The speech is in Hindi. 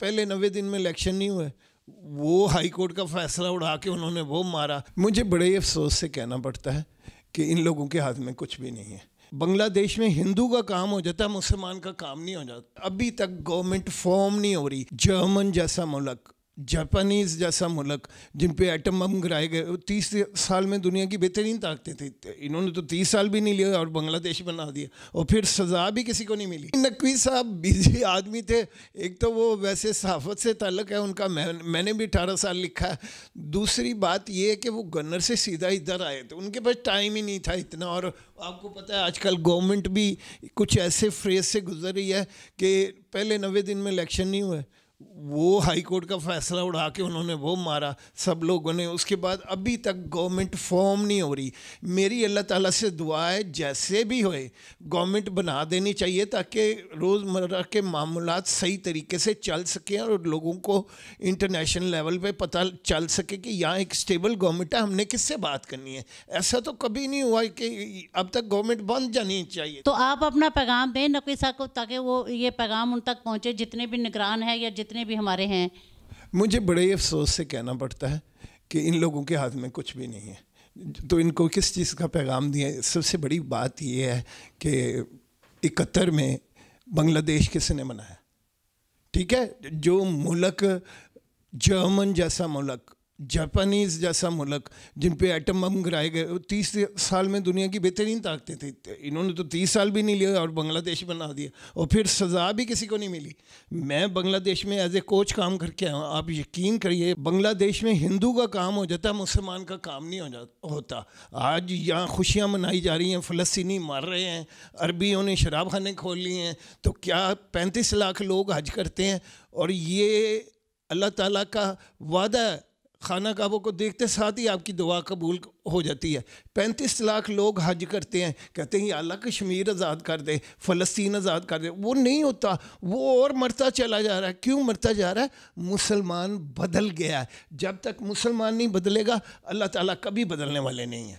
पहले नवे दिन में इलेक्शन नहीं हुए वो हाई कोर्ट का फैसला उड़ा के उन्होंने वो मारा मुझे बड़े अफसोस से कहना पड़ता है कि इन लोगों के हाथ में कुछ भी नहीं है बांग्लादेश में हिंदू का काम हो जाता है मुसलमान का काम नहीं हो जाता अभी तक गवर्नमेंट फॉर्म नहीं हो रही जर्मन जैसा मुल्क जापानीज जैसा मुल्क जिन पे एटम बम गिराए गए तीस साल में दुनिया की बेहतरीन ताकतें थी इन्होंने तो तीस साल भी नहीं लिया और बांग्लादेश बना दिया और फिर सज़ा भी किसी को नहीं मिली नकवी साहब बिजी आदमी थे एक तो वो वैसे सहाफत से ताल्लक है उनका मैं, मैंने भी अठारह साल लिखा है दूसरी बात यह है कि वो गन्नर से सीधा इधर आए थे उनके पास टाइम ही नहीं था इतना और आपको पता है आजकल गवर्नमेंट भी कुछ ऐसे फ्रेज से गुजर रही है कि पहले नबे दिन में इलेक्शन नहीं हुए वो हाई कोर्ट का फैसला उड़ा के उन्होंने वो मारा सब लोगों ने उसके बाद अभी तक गवर्नमेंट फॉर्म नहीं हो रही मेरी अल्लाह ताला से दुआ है जैसे भी होए गवर्नमेंट बना देनी चाहिए ताकि रोज़मर्रा के मामला सही तरीके से चल सकें और लोगों को इंटरनेशनल लेवल पे पता चल सके कि यहाँ एक स्टेबल गवर्नमेंट है हमने किससे बात करनी है ऐसा तो कभी नहीं हुआ कि अब तक गवर्नमेंट बन जानी चाहिए तो आप अपना पैगाम दें नकवी साहब को ताकि वो ये पैगाम उन तक पहुँचे जितने भी निगरान है या जितने जितने भी हमारे हैं मुझे बड़े अफसोस से कहना पड़ता है कि इन लोगों के हाथ में कुछ भी नहीं है तो इनको किस चीज़ का पैगाम दिया सबसे बड़ी बात यह है कि इकहत्तर में बांग्लादेश किसने मनाया ठीक है जो मुलक जर्मन जैसा मुल्क जापानीज जैसा मुल्क जिन पे एटम बम गिराए गए तीस साल में दुनिया की बेहतरीन ताकतें थी इन्होंने तो तीस साल भी नहीं लिया और बांग्लादेश बना दिया और फिर सज़ा भी किसी को नहीं मिली मैं बांग्लादेश में एज ए कोच काम करके आया आप यकीन करिए बांग्लादेश में हिंदू का काम हो जाता मुसलमान का काम नहीं हो जाता होता आज यहाँ खुशियाँ मनाई जा रही हैं फ़लस्तनी मर रहे हैं अरबियों ने शराब खाने खोल लिए हैं तो क्या पैंतीस लाख लोग हज करते हैं और ये अल्लाह ताला का वादा है खाना काबों को देखते साथ ही आपकी दुआ कबूल हो जाती है पैंतीस लाख लोग हज करते हैं कहते हैं अल्लाह कश्मीर आज़ाद कर दे फ़लस्तीन आज़ाद कर दे वो नहीं होता वो और मरता चला जा रहा है क्यों मरता जा रहा है मुसलमान बदल गया है जब तक मुसलमान नहीं बदलेगा अल्लाह ताला कभी बदलने वाले नहीं हैं